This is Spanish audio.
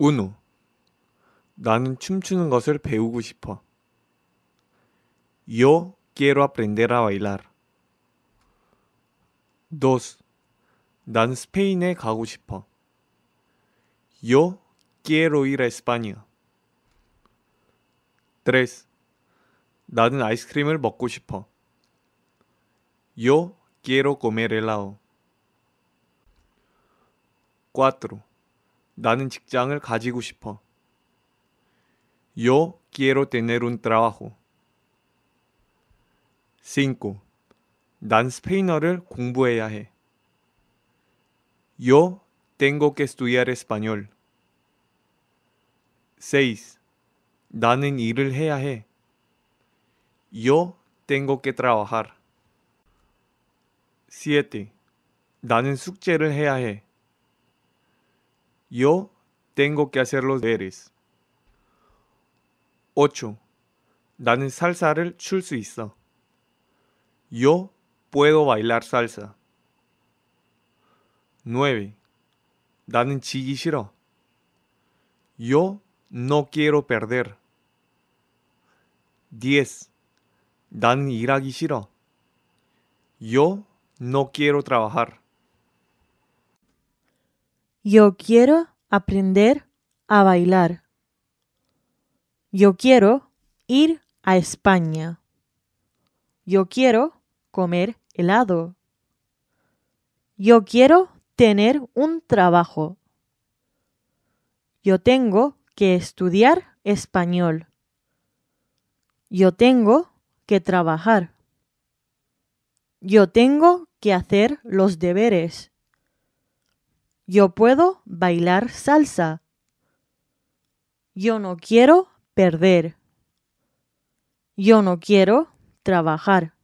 운우. 나는 춤추는 것을 배우고 싶어. Yo quiero aprender a bailar. Dos. 난 스페인에 가고 싶어. Yo quiero ir a España. Tres. 나는 아이스크림을 먹고 싶어. Yo quiero comer helado. Cuatro. 나는 직장을 가지고 싶어. Yo quiero tener un trabajo. 5. 난 스페인어를 공부해야 해. Yo tengo que estudiar español. 6. 나는 일을 해야 해. Yo tengo que trabajar. 7. 나는 숙제를 해야 해. Yo tengo que hacer los deberes. 8. 나는 살사를 출 수 있어. Yo puedo bailar salsa. 9. 나는 지기 싫어. Yo no quiero perder. 10. 나는 일하기 싫어. Yo no quiero trabajar. Yo quiero aprender a bailar. Yo quiero ir a España. Yo quiero comer helado. Yo quiero tener un trabajo. Yo tengo que estudiar español. Yo tengo que trabajar. Yo tengo que hacer los deberes. Yo puedo bailar salsa. Yo no quiero perder. Yo no quiero trabajar.